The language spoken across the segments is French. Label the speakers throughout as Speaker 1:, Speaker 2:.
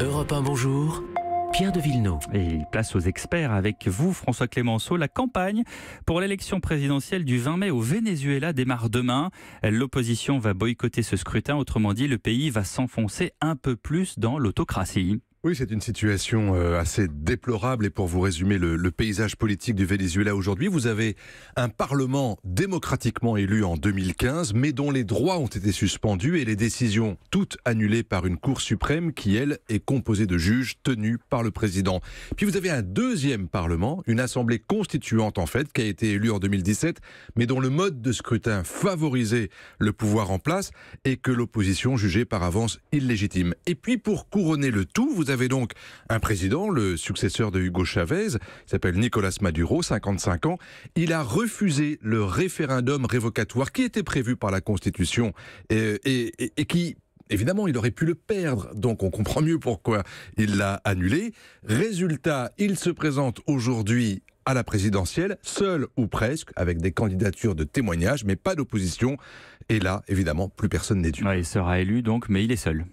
Speaker 1: Europe 1, bonjour.
Speaker 2: Pierre de Villeneuve. Et place aux experts avec vous, François Clémenceau. La campagne pour l'élection présidentielle du 20 mai au Venezuela démarre demain. L'opposition va boycotter ce scrutin, autrement dit, le pays va s'enfoncer un peu plus dans l'autocratie.
Speaker 1: Oui, c'est une situation euh, assez déplorable. Et pour vous résumer le, paysage politique du Venezuela aujourd'hui, vous avez un Parlement démocratiquement élu en 2015, mais dont les droits ont été suspendus et les décisions toutes annulées par une Cour suprême qui, elle, est composée de juges tenus par le président. Puis vous avez un deuxième Parlement, une assemblée constituante en fait, qui a été élue en 2017, mais dont le mode de scrutin favorisait le pouvoir en place et que l'opposition jugeait par avance illégitime. Et puis pour couronner le tout, vous avez avait donc un président, le successeur de Hugo Chavez, il s'appelle Nicolas Maduro, 55 ans. Il a refusé le référendum révocatoire qui était prévu par la Constitution et, qui Évidemment, il aurait pu le perdre, donc on comprend mieux pourquoi il l'a annulé. Résultat, il se présente aujourd'hui à la présidentielle, seul ou presque, avec des candidatures de témoignage, mais pas d'opposition. Et là, évidemment, plus personne n'est dû. il sera élu donc, mais il est seul.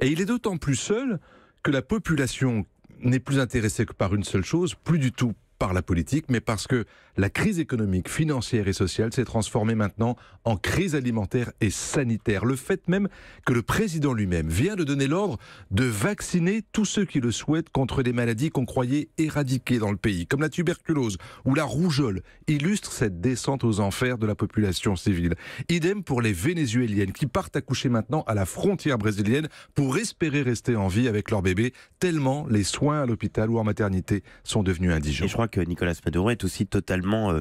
Speaker 1: Et il est d'autant plus seul que la population n'est plus intéressée que par une seule chose, plus du tout par la politique, mais parce que la crise économique, financière et sociale s'est transformée maintenant en crise alimentaire et sanitaire. Le fait même que le président lui-même vient de donner l'ordre de vacciner tous ceux qui le souhaitent contre des maladies qu'on croyait éradiquées dans le pays, comme la tuberculose ou la rougeole, illustre cette descente aux enfers de la population civile. Idem pour les Vénézuéliennes qui partent accoucher maintenant à la frontière brésilienne pour espérer rester en vie avec leur bébé, tellement les soins à l'hôpital ou en maternité sont devenus indigents que Nicolas Maduro est aussi totalement euh,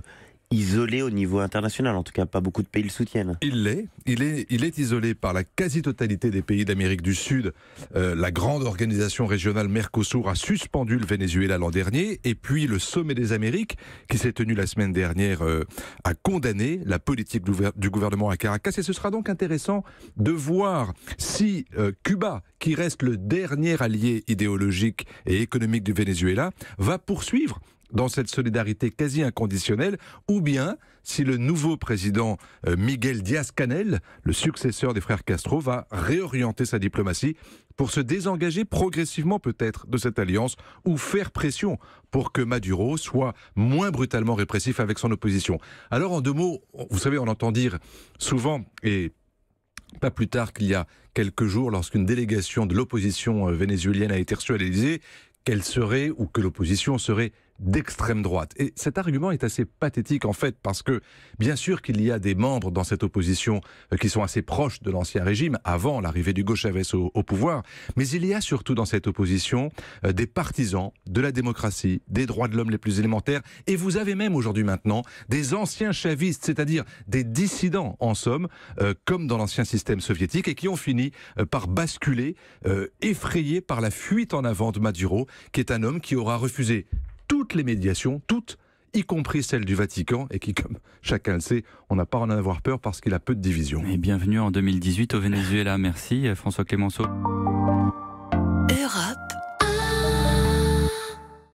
Speaker 1: isolé au niveau international. En tout cas, pas beaucoup de pays le soutiennent. Il l'est. Il est, il est isolé par la quasi-totalité des pays d'Amérique du Sud. Euh, la grande organisation régionale Mercosur a suspendu le Venezuela l'an dernier. Et puis, le sommet des Amériques, qui s'est tenu la semaine dernière, euh, a condamné la politique du gouvernement à Caracas. Et ce sera donc intéressant de voir si Cuba, qui reste le dernier allié idéologique et économique du Venezuela, va poursuivre dans cette solidarité quasi inconditionnelle, ou bien si le nouveau président euh, Miguel díaz canel le successeur des frères Castro, va réorienter sa diplomatie pour se désengager progressivement peut-être de cette alliance ou faire pression pour que Maduro soit moins brutalement répressif avec son opposition. Alors en deux mots, vous savez, on entend dire souvent, et pas plus tard qu'il y a quelques jours, lorsqu'une délégation de l'opposition euh, vénézuélienne a été reçue à l'Élysée, qu'elle serait ou que l'opposition serait d'extrême droite. Et cet argument est assez pathétique en fait, parce que bien sûr qu'il y a des membres dans cette opposition euh, qui sont assez proches de l'ancien régime, avant l'arrivée du gauche à au, au, pouvoir, mais il y a surtout dans cette opposition euh, des partisans de la démocratie, des droits de l'homme les plus élémentaires, et vous avez même aujourd'hui maintenant des anciens chavistes, c'est-à-dire des dissidents en somme, euh, comme dans l'ancien système soviétique, et qui ont fini par basculer, effrayés par la fuite en avant de Maduro, qui est un homme qui aura refusé toutes les médiations, toutes, y compris celle du Vatican, et qui, comme chacun le sait, on n'a pas à en avoir peur parce qu'il a peu de
Speaker 2: divisions. Et bienvenue en 2018 au Venezuela. Merci euh, François Clemenceau.